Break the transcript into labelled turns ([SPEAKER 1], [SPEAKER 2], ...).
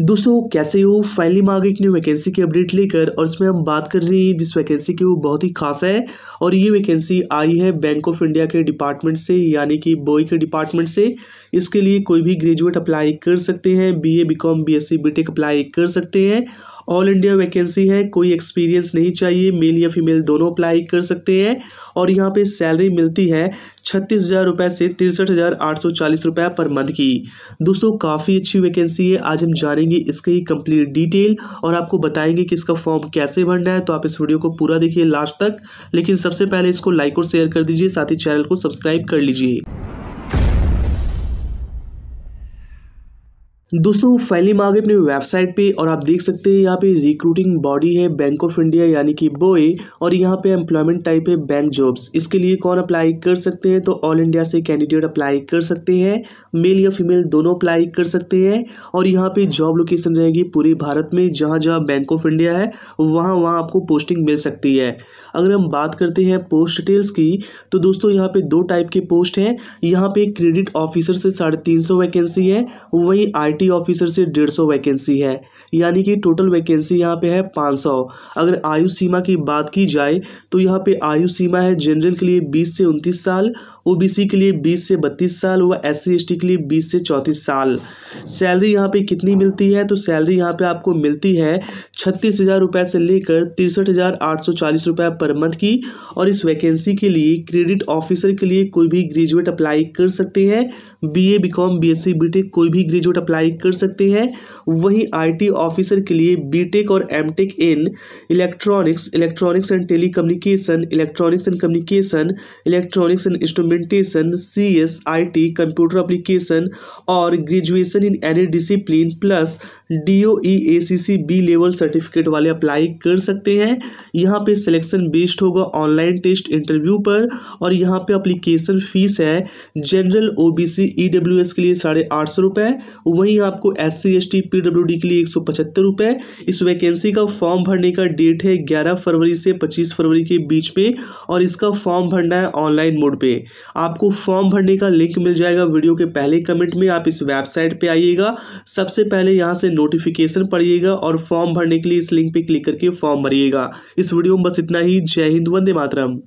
[SPEAKER 1] दोस्तों कैसे हो फाइनली मांग एक न्यू वैकेंसी की अपडेट लेकर और इसमें हम बात कर रहे हैं जिस वैकेंसी की वो बहुत ही खास है और ये वैकेंसी आई है बैंक ऑफ इंडिया के डिपार्टमेंट से यानी कि बॉय के डिपार्टमेंट से इसके लिए कोई भी ग्रेजुएट अप्लाई कर सकते हैं BA BCom BSc BTech apply कर सकते हैं ऑल इंडिया वैकेंसी है कोई एक्सपीरियंस नहीं चाहिए मेल या फीमेल दोनों अप्लाई कर सकते हैं और यहाँ पे सैलरी मिलती है छत्तीस हज़ार रुपये से तिरसठ हज़ार आठ सौ चालीस रुपये पर मंथ की दोस्तों काफ़ी अच्छी वैकेंसी है आज हम जानेंगे इसकी ही कंप्लीट डिटेल और आपको बताएंगे कि इसका फॉर्म कैसे भरना है तो आप इस वीडियो को पूरा देखिए लास्ट तक लेकिन सबसे पहले इसको लाइक और शेयर कर दीजिए साथ ही चैनल को सब्सक्राइब कर लीजिए दोस्तों फाइनली मैं आ अपनी वेबसाइट पे और आप देख सकते हैं यहाँ पे रिक्रूटिंग बॉडी है बैंक ऑफ इंडिया यानी कि बोए और यहाँ पे एम्प्लॉयमेंट टाइप है बैंक जॉब्स इसके लिए कौन अप्लाई कर सकते हैं तो ऑल इंडिया से कैंडिडेट अप्लाई कर सकते हैं मेल या फीमेल दोनों अप्लाई कर सकते हैं और यहाँ पे जॉब लोकेशन रहेगी पूरे भारत में जहाँ जहाँ बैंक ऑफ इंडिया है वहाँ वहाँ आपको पोस्टिंग मिल सकती है अगर हम बात करते हैं पोस्ट डिटेल्स की तो दोस्तों यहाँ पर दो टाइप के पोस्ट हैं यहाँ पे क्रेडिट ऑफिसर से साढ़े वैकेंसी है वही आई आईटी ऑफिसर से डेढ़ सौ वैकेंसी है यानी कि टोटल वैकेंसी यहाँ पे है पाँच सौ अगर आयु सीमा की बात की जाए तो यहाँ पे आयु सीमा है जनरल के लिए बीस से उनतीस साल ओबीसी के लिए बीस से बत्तीस साल व एस सी के लिए बीस से चौंतीस साल सैलरी यहाँ पे कितनी मिलती है तो सैलरी यहाँ पे आपको मिलती है छत्तीस हज़ार रुपये से लेकर तिरसठ हज़ार आठ सौ चालीस रुपये पर मंथ की और इस वैकेंसी के लिए क्रेडिट ऑफिसर के लिए कोई भी ग्रेजुएट अप्लाई कर सकते हैं B A B Com B S C कोई भी ग्रेजुएट अप्लाई अप्लाई कर सकते हैं वहीं आईटी ऑफिसर के लिए बीटेक और MTech in electronics electronics and telecommunication electronics and communication electronics and instrumentation C IT computer application और graduation in any discipline plus D O B level certificate वाले apply कर सकते हैं यहाँ पे सिलेक्शन बेस्ड होगा ऑनलाइन टेस्ट इंटरव्यू पर और यहाँ पे अप्लीकेशन फ़ीस है जनरल ओबीसी ईडब्ल्यूएस के लिए साढ़े आठ सौ रुपये वहीं ही आपको S C S T P W D के लिए एक सौ पचहत्तर रुपये इस वैकेंसी का फॉर्म भरने का डेट है ग्यारह फरवरी से पच्चीस फरवरी के बीच में और इसका फॉर्म भरना है ऑनलाइन मोड पे आपको फॉर्म भरने का लिंक मिल जाएगा वीडियो के पहले कमेंट में आप इस वेबसाइट पे आइएगा सबसे पहले यहाँ से नोटिफिकेशन पढ़िएगा और फॉर्म भरने के लिए इस लिंक पर क्लिक करके फॉर्म भरिएगा इस वीडियो में बस इतना ही जय हिंद वंदे मातरम